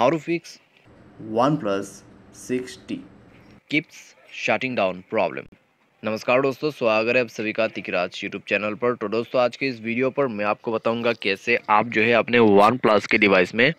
How to fix OnePlus 6T Keeps shutting down problem. नमस्कार दोस्तों स्वागत है आप सभी का तिकराज यूट्यूब चैनल पर तो दोस्तों आज के इस वीडियो पर मैं आपको बताऊंगा कैसे आप जो है अपने वन प्लस के डिवाइस में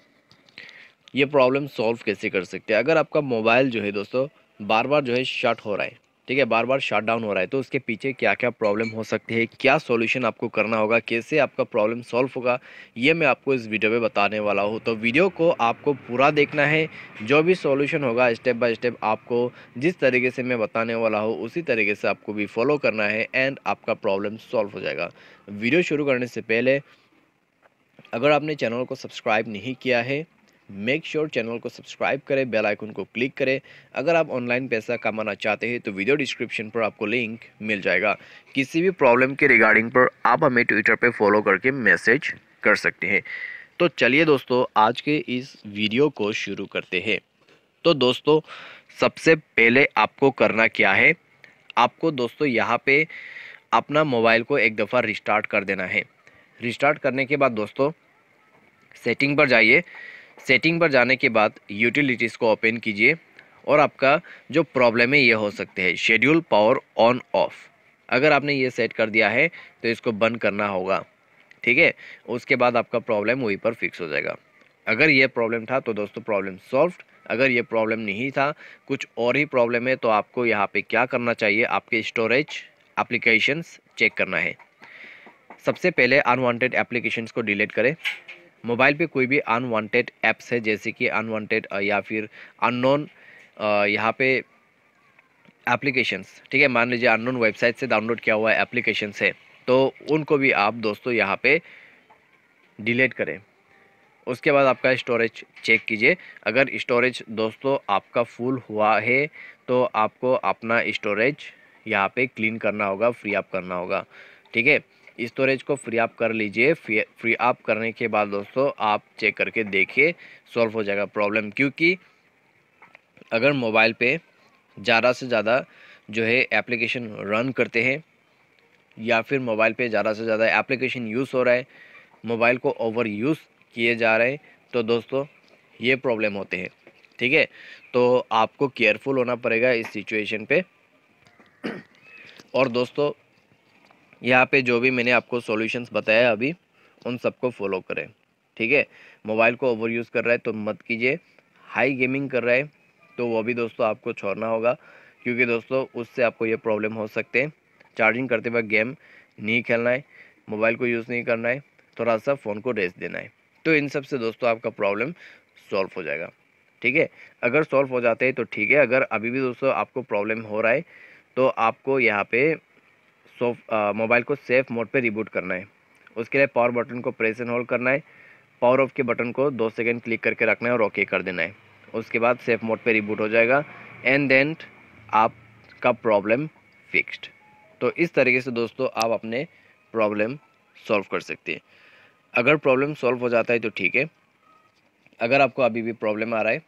ये प्रॉब्लम सॉल्व कैसे कर सकते हैं अगर आपका मोबाइल जो है दोस्तों बार बार जो है शट हो रहा है ठीक है बार बार शट डाउन हो रहा है तो उसके पीछे क्या क्या प्रॉब्लम हो सकती है क्या सोल्यूशन आपको करना होगा कैसे आपका प्रॉब्लम सॉल्व होगा ये मैं आपको इस वीडियो में बताने वाला हूँ तो वीडियो को आपको पूरा देखना है जो भी सोल्यूशन होगा स्टेप बाय स्टेप आपको जिस तरीके से मैं बताने वाला हूँ उसी तरीके से आपको भी फॉलो करना है एंड आपका प्रॉब्लम सॉल्व हो जाएगा वीडियो शुरू करने से पहले अगर आपने चैनल को सब्सक्राइब नहीं किया है मेक श्योर चैनल को सब्सक्राइब करें बेल आइकन को क्लिक करें अगर आप ऑनलाइन पैसा कमाना चाहते हैं तो वीडियो डिस्क्रिप्शन पर आपको लिंक मिल जाएगा किसी भी प्रॉब्लम के रिगार्डिंग पर आप हमें ट्विटर पर फॉलो करके मैसेज कर सकते हैं तो चलिए दोस्तों आज के इस वीडियो को शुरू करते हैं तो दोस्तों सबसे पहले आपको करना क्या है आपको दोस्तों यहाँ पे अपना मोबाइल को एक दफ़ा रिस्टार्ट कर देना है रिस्टार्ट करने के बाद दोस्तों सेटिंग पर जाइए सेटिंग पर जाने के बाद यूटिलिटीज़ को ओपन कीजिए और आपका जो प्रॉब्लम है ये हो सकते हैं शेड्यूल पावर ऑन ऑफ अगर आपने ये सेट कर दिया है तो इसको बंद करना होगा ठीक है उसके बाद आपका प्रॉब्लम वहीं पर फिक्स हो जाएगा अगर ये प्रॉब्लम था तो दोस्तों प्रॉब्लम सॉल्व अगर ये प्रॉब्लम नहीं था कुछ और ही प्रॉब्लम है तो आपको यहाँ पे क्या करना चाहिए आपके स्टोरेज एप्लीकेशंस चेक करना है सबसे पहले अनवांटेड एप्लीकेशंस को डिलीट करें मोबाइल पे कोई भी अनवांटेड ऐप्स है जैसे कि अनवांटेड या फिर अननोन यहाँ पे एप्लीकेशंस ठीक है मान लीजिए अननोन वेबसाइट से डाउनलोड किया हुआ एप्लीकेशंस है तो उनको भी आप दोस्तों यहाँ पे डिलीट करें उसके बाद आपका स्टोरेज चेक कीजिए अगर स्टोरेज दोस्तों आपका फुल हुआ है तो आपको अपना स्टोरेज यहाँ पे क्लीन करना होगा फ्री अप करना होगा ठीक है स्टोरेज को फ्री आप कर लीजिए फ्री आप करने के बाद दोस्तों आप चेक करके देखिए सॉल्व हो जाएगा प्रॉब्लम क्योंकि अगर मोबाइल पे ज़्यादा से ज़्यादा जो है एप्लीकेशन रन करते हैं या फिर मोबाइल पे ज़्यादा से ज़्यादा एप्लीकेशन यूज़ हो रहा है मोबाइल को ओवर यूज़ किए जा रहे हैं तो दोस्तों ये प्रॉब्लम होते हैं ठीक है तो आपको केयरफुल होना पड़ेगा इस सिचुएशन पे और दोस्तों यहाँ पे जो भी मैंने आपको सॉल्यूशंस बताया अभी उन सबको फॉलो करें ठीक है मोबाइल को ओवर यूज़ कर रहा है तो मत कीजिए हाई गेमिंग कर रहा है तो वो भी दोस्तों आपको छोड़ना होगा क्योंकि दोस्तों उससे आपको ये प्रॉब्लम हो सकते हैं चार्जिंग करते वक्त गेम नहीं खेलना है मोबाइल को यूज़ नहीं करना है थोड़ा सा फ़ोन को रेस्ट देना है तो इन सब से दोस्तों आपका प्रॉब्लम सॉल्व हो जाएगा ठीक है अगर सॉल्व हो जाते हैं तो ठीक है अगर अभी भी दोस्तों आपको प्रॉब्लम हो रहा है तो आपको यहाँ पे सो मोबाइल को सेफ मोड पे रिबूट करना है उसके लिए पावर बटन को प्रेस एंड होल्ड करना है पावर ऑफ के बटन को दो सेकेंड क्लिक करके रखना है और ओके कर देना है उसके बाद सेफ मोड पर रिबूट हो जाएगा एंड देन आपका प्रॉब्लम फिक्स्ड तो इस तरीके से दोस्तों आप अपने प्रॉब्लम सॉल्व कर सकते हैं अगर प्रॉब्लम सॉल्व हो जाता है तो ठीक है अगर आपको अभी भी प्रॉब्लम आ रहा है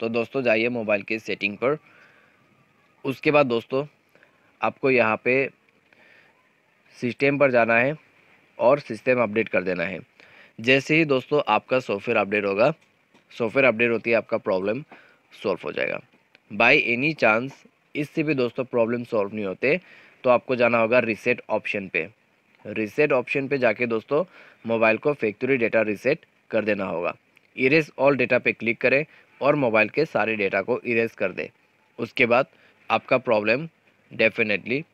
तो दोस्तों जाइए मोबाइल के सेटिंग पर उसके बाद दोस्तों आपको यहाँ पे सिस्टम पर जाना है और सिस्टम अपडेट कर देना है जैसे ही दोस्तों आपका सॉफ्टवेयर अपडेट होगा सॉफ्टवेयर अपडेट होती है आपका प्रॉब्लम सॉल्व हो जाएगा बाय एनी चांस इससे भी दोस्तों प्रॉब्लम सॉल्व नहीं होते तो आपको जाना होगा रिसेट ऑप्शन पे रिसेट ऑप्शन पे जाके दोस्तों मोबाइल को फैक्ट्री डेटा रिसेट कर देना होगा इरेज ऑल डेटा पे क्लिक करें और मोबाइल के सारे डेटा को इरेज कर दें उसके बाद आपका प्रॉब्लम डेफिनेटली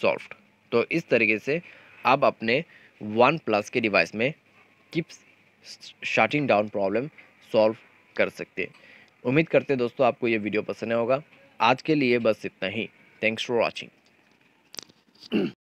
सॉल्व्ड तो इस तरीके से आप अपने वन प्लस के डिवाइस में keeps shutting down problem solve कर सकते हैं उम्मीद करते हैं दोस्तों आपको ये वीडियो पसंद होगा आज के लिए बस इतना ही थैंक्स फॉर वॉचिंग